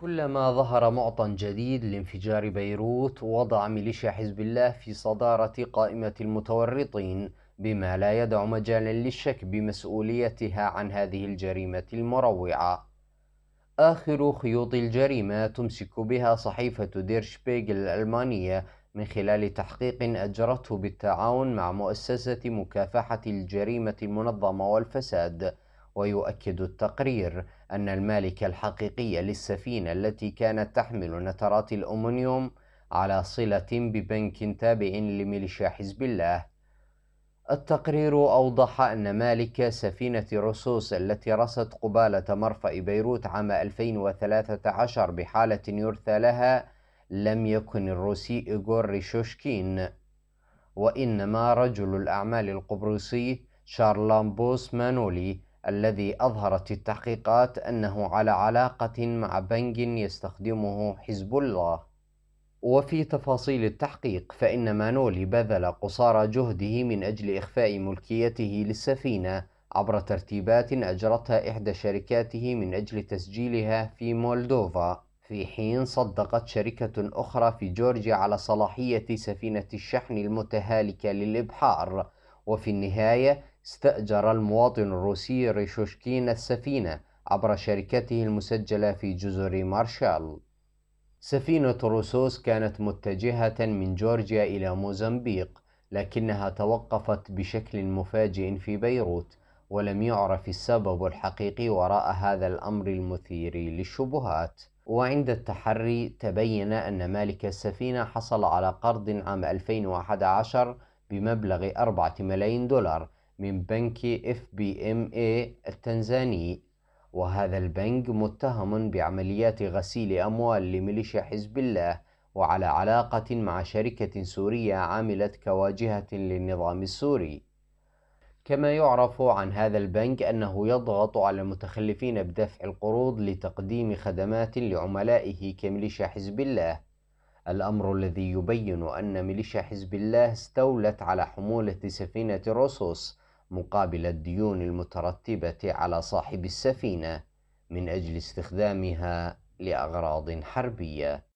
كلما ظهر معطى جديد لانفجار بيروت وضع ميليشيا حزب الله في صدارة قائمة المتورطين بما لا يدع مجالا للشك بمسؤوليتها عن هذه الجريمة المروعة آخر خيوط الجريمة تمسك بها صحيفة ديرش شبيغل الألمانية من خلال تحقيق أجرته بالتعاون مع مؤسسة مكافحة الجريمة المنظمة والفساد ويؤكد التقرير أن المالك الحقيقي للسفينة التي كانت تحمل نترات الأمونيوم على صلة ببنك تابع لميليشيا حزب الله التقرير أوضح أن مالك سفينة رصوص التي رصت قبالة مرفأ بيروت عام 2013 بحالة يرثى لها لم يكن الروسي إيغور ريشوشكين وإنما رجل الأعمال القبرصي بوس مانولي الذي أظهرت التحقيقات أنه على علاقة مع بنك يستخدمه حزب الله وفي تفاصيل التحقيق فإن مانولي بذل قصارى جهده من أجل إخفاء ملكيته للسفينة عبر ترتيبات أجرتها إحدى شركاته من أجل تسجيلها في مولدوفا في حين صدقت شركة أخرى في جورجيا على صلاحية سفينة الشحن المتهالكة للإبحار وفي النهاية استأجر المواطن الروسي ريشوشكين السفينة عبر شركته المسجلة في جزر مارشال سفينة روسوس كانت متجهة من جورجيا إلى موزمبيق لكنها توقفت بشكل مفاجئ في بيروت ولم يعرف السبب الحقيقي وراء هذا الأمر المثير للشبهات وعند التحري تبين أن مالك السفينة حصل على قرض عام 2011 بمبلغ أربعة ملايين دولار من بنك اف بي ام اي التنزاني وهذا البنك متهم بعمليات غسيل أموال لميليشيا حزب الله وعلى علاقة مع شركة سورية عملت كواجهة للنظام السوري كما يعرف عن هذا البنك أنه يضغط على المتخلفين بدفع القروض لتقديم خدمات لعملائه كميليشيا حزب الله الأمر الذي يبين أن ميليشيا حزب الله استولت على حمولة سفينة روسوس مقابل الديون المترتبة على صاحب السفينة من أجل استخدامها لأغراض حربية